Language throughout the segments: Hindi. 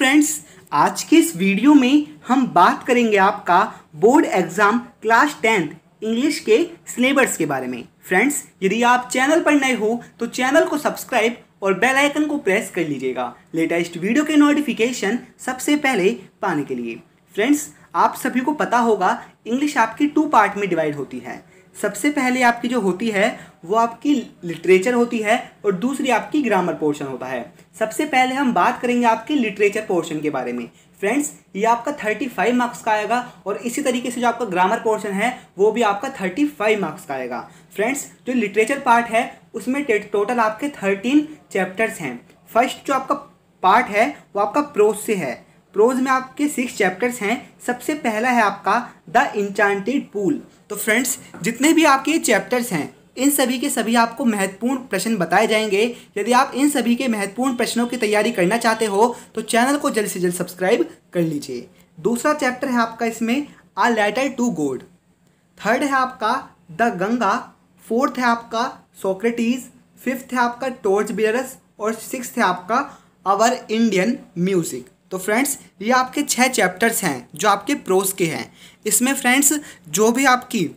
फ्रेंड्स आज के इस वीडियो में हम बात करेंगे आपका board exam class tenth English के सिलेबस के बारे में फ्रेंड्स यदि आप चैनल पर नए हो तो चैनल को सब्सक्राइब और बेल आइकन को प्रेस कर लीजिएगा लेटेस्ट वीडियो के नोटिफिकेशन सबसे पहले पाने के लिए फ्रेंड्स आप सभी को पता होगा इंग्लिश आपकी टू पार्ट में डिवाइड होती है सबसे पहले आपकी जो होती है वो आपकी लिटरेचर होती है और दूसरी आपकी ग्रामर पोर्शन होता है सबसे पहले हम बात करेंगे आपके लिटरेचर पोर्शन के बारे में फ्रेंड्स ये आपका थर्टी फाइव मार्क्स का आएगा और इसी तरीके से जो आपका ग्रामर पोर्शन है वो भी आपका थर्टी फाइव मार्क्स का आएगा फ्रेंड्स जो लिटरेचर पार्ट है उसमें टोटल आपके थर्टीन चैप्टर्स हैं फर्स्ट जो आपका पार्ट है वो आपका प्रोज से है प्रोज में आपके सिक्स चैप्टर्स हैं सबसे पहला है आपका द इंचांटेड पूल तो फ्रेंड्स जितने भी आपके चैप्टर्स हैं इन सभी के सभी आपको महत्वपूर्ण प्रश्न बताए जाएंगे यदि आप इन सभी के महत्वपूर्ण प्रश्नों की तैयारी करना चाहते हो तो चैनल को जल्द से जल्द सब्सक्राइब कर लीजिए दूसरा चैप्टर है आपका इसमें a letter to God third है आपका द गंगा फोर्थ है आपका सोक्रेटीज फिफ्थ है आपका टॉर्च बियरस और सिक्स है आपका आवर इंडियन म्यूज़िक तो फ्रेंड्स ये आपके छः चैप्टर्स हैं जो आपके प्रोस के हैं इसमें फ्रेंड्स जो भी आपकी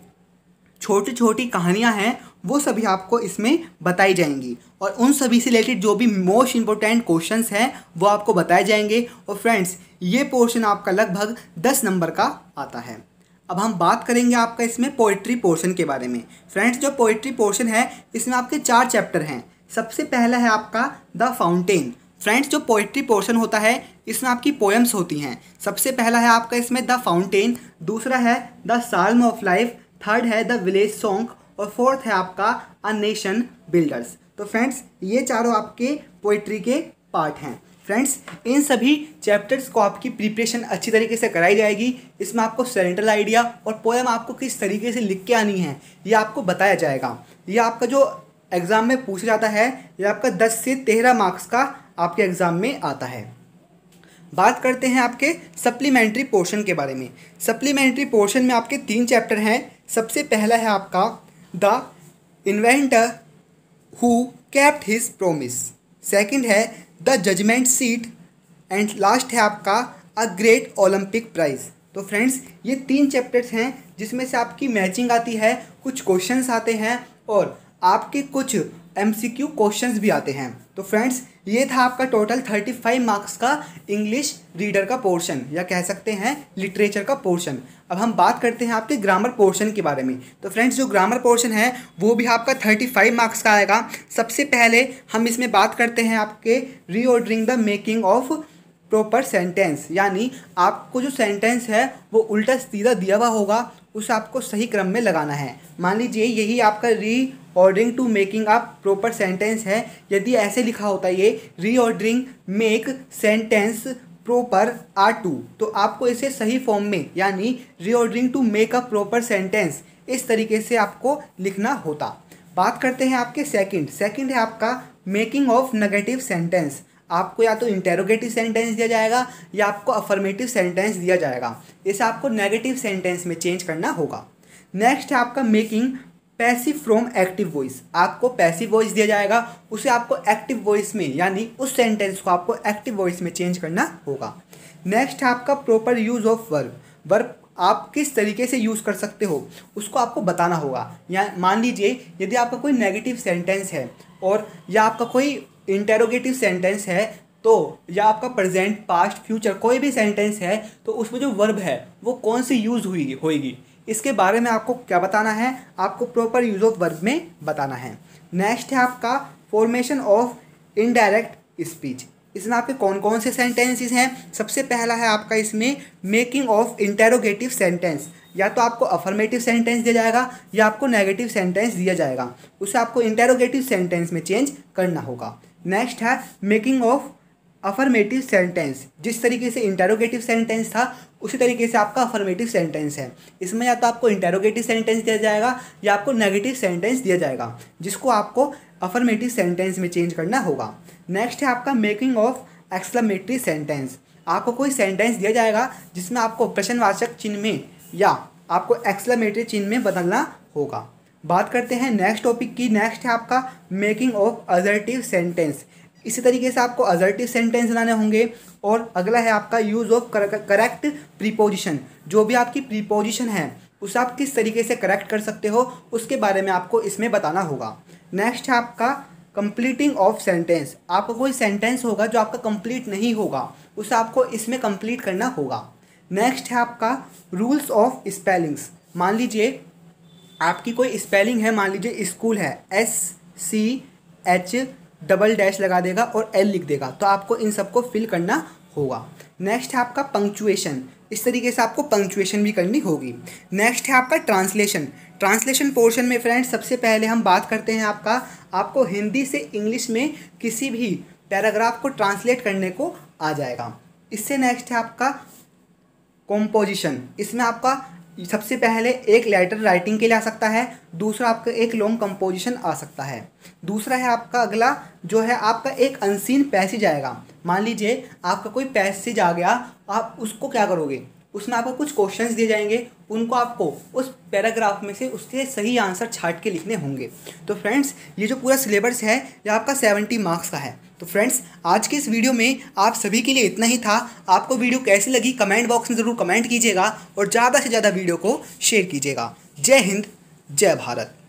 छोटी छोटी कहानियाँ हैं वो सभी आपको इसमें बताई जाएंगी और उन सभी से रिलेटेड जो भी मोस्ट इंपॉर्टेंट क्वेश्चंस हैं वो आपको बताए जाएंगे और फ्रेंड्स ये पोर्शन आपका लगभग दस नंबर का आता है अब हम बात करेंगे आपका इसमें पोइट्री पोर्शन के बारे में फ्रेंड्स जो पोइट्री पोर्शन है इसमें आपके चार चैप्टर हैं सबसे पहला है आपका द फाउंटेन फ्रेंड्स जो पोइट्री पोर्शन होता है इसमें आपकी पोएम्स होती हैं सबसे पहला है आपका इसमें द फाउंटेन दूसरा है the psalm of life third है द विलेज सॉन्ग और फोर्थ है आपका अ नेशन बिल्डर्स तो फ्रेंड्स ये चारों आपके पोइट्री के पार्ट हैं फ्रेंड्स इन सभी चैप्टर्स को आपकी प्रिपरेशन अच्छी तरीके से कराई जाएगी इसमें आपको सेंट्रल आइडिया और पोएम आपको किस तरीके से लिख के आनी है ये आपको बताया जाएगा ये आपका जो एग्ज़ाम में पूछा जाता है ये आपका दस से तेरह मार्क्स का आपके एग्ज़ाम में आता है बात करते हैं आपके सप्लीमेंट्री पोर्शन के बारे में सप्लीमेंट्री पोर्शन में आपके तीन चैप्टर हैं सबसे पहला है आपका the inventor who kept his promise second है the judgement seat and last है आपका अ ग्रेट ओलंपिक प्राइज़ तो फ्रेंड्स ये तीन चैप्टर्स हैं जिसमें से आपकी मैचिंग आती है कुछ क्वेश्चंस आते हैं और आपके कुछ एम सी क्यू क्वेश्चन भी आते हैं तो फ्रेंड्स ये था आपका टोटल थर्टी फाइव मार्क्स का इंग्लिश रीडर का पोर्शन या कह सकते हैं लिटरेचर का पोर्शन अब हम बात करते हैं आपके ग्रामर पोर्शन के बारे में तो फ्रेंड्स जो ग्रामर पोर्शन है वो भी आपका थर्टी फाइव मार्क्स का आएगा सबसे पहले हम इसमें बात करते हैं आपके reordering the making of proper sentence यानी आपको जो सेंटेंस है वो उल्टा सीधा दिया हुआ होगा उसे आपको सही क्रम में लगाना है मान लीजिए यही आपका री ऑर्डरिंग टू मेकिंग आप प्रॉपर सेंटेंस है यदि ऐसे लिखा होता ये reordering make sentence proper are to तो आपको इसे सही फॉर्म में यानी reordering to make a proper sentence इस तरीके से आपको लिखना होता बात करते हैं आपके सेकंड सेकंड है आपका मेकिंग ऑफ नेगेटिव सेंटेंस आपको या तो इंटेरोगेटिव सेंटेंस दिया जाएगा या आपको अफर्मेटिव सेंटेंस दिया जाएगा इसे आपको नेगेटिव सेंटेंस में चेंज करना होगा नेक्स्ट है आपका making passive from active voice आपको पैसिव वॉइस दिया जाएगा उसे आपको एक्टिव वॉइस में यानी उस सेंटेंस को आपको एक्टिव वॉइस में चेंज करना होगा नेक्स्ट है आपका proper use of verb verb आप किस तरीके से यूज़ कर सकते हो उसको आपको बताना होगा या मान लीजिए यदि आपका कोई नेगेटिव सेंटेंस है और या आपका कोई इंटेरोगेटिव सेंटेंस है तो या आपका प्रेजेंट पास्ट फ्यूचर कोई भी सेंटेंस है तो उसमें जो वर्ब है वो कौन सी यूज़ हुई होएगी इसके बारे में आपको क्या बताना है आपको प्रॉपर यूज ऑफ वर्ब में बताना है नेक्स्ट है आपका फॉर्मेशन ऑफ इनडायरेक्ट स्पीच इसमें आपके कौन कौन से सेंटेंसेस हैं सबसे पहला है आपका इसमें मेकिंग ऑफ इंटेरोगेटिव सेंटेंस या तो आपको अफर्मेटिव सेंटेंस दिया जाएगा या आपको नेगेटिव सेंटेंस दिया जाएगा उसे आपको इंटेरोगेटिव सेंटेंस में चेंज करना होगा नेक्स्ट है मेकिंग ऑफ अफर्मेटिव सेंटेंस जिस तरीके से इंटेरोगेटिव सेंटेंस था उसी तरीके से आपका अफर्मेटिव सेंटेंस है इसमें या तो आपको इंटेरोगेटिव सेंटेंस दिया जाएगा या आपको नेगेटिव सेंटेंस दिया जाएगा जिसको आपको अफर्मेटिव सेंटेंस में चेंज करना होगा नेक्स्ट है आपका मेकिंग ऑफ एक्सलमेटरी सेंटेंस आपको कोई सेंटेंस दिया जाएगा जिसमें आपको प्रश्नवाचक चिन्ह में या आपको एक्सलमेटरी चिन्ह में बदलना होगा बात करते हैं नेक्स्ट टॉपिक की नेक्स्ट है आपका मेकिंग ऑफ अजर्टिव सेंटेंस इसी तरीके से आपको अजर्टिव सेंटेंस बनाने होंगे और अगला है आपका यूज़ ऑफ करेक्ट प्रीपोजिशन जो भी आपकी प्रीपोजिशन है उसे आप किस तरीके से करेक्ट कर सकते हो उसके बारे में आपको इसमें बताना होगा नेक्स्ट है आपका कंप्लीटिंग ऑफ सेंटेंस आपका कोई सेंटेंस होगा जो आपका कंप्लीट नहीं होगा उसे आपको इसमें कंप्लीट करना होगा नेक्स्ट है आपका रूल्स ऑफ स्पेलिंग्स मान लीजिए आपकी कोई स्पेलिंग है मान लीजिए स्कूल है S C H double dash लगा देगा और एल लिख देगा तो आपको इन सबको फिल करना होगा नेक्स्ट है आपका पंक्चुएशन इस तरीके से आपको पंक्चुएशन भी करनी होगी नेक्स्ट है आपका ट्रांसलेशन ट्रांसलेशन पोर्शन में फ्रेंड्स सबसे पहले हम बात करते हैं आपका आपको हिंदी से इंग्लिश में किसी भी पैराग्राफ को ट्रांसलेट करने को आ जाएगा इससे नेक्स्ट है आपका कॉम्पोजिशन इसमें आपका सबसे पहले एक लेटर राइटिंग के लिए आ सकता है दूसरा आपका एक लॉन्ग कंपोजिशन आ सकता है दूसरा है आपका अगला जो है आपका एक अनसीन पैसेज आएगा मान लीजिए आपका कोई पैसेज आ गया आप उसको क्या करोगे उसमें आपको कुछ क्वेश्चंस दिए जाएंगे उनको आपको उस पैराग्राफ में से उसके सही आंसर छाट के लिखने होंगे तो फ्रेंड्स ये जो पूरा सिलेबस है ये आपका सेवेंटी मार्क्स का है तो फ्रेंड्स आज के इस वीडियो में आप सभी के लिए इतना ही था आपको वीडियो कैसी लगी कमेंट बॉक्स में ज़रूर कमेंट कीजिएगा और ज़्यादा से ज़्यादा वीडियो को शेयर कीजिएगा जय हिंद जय भारत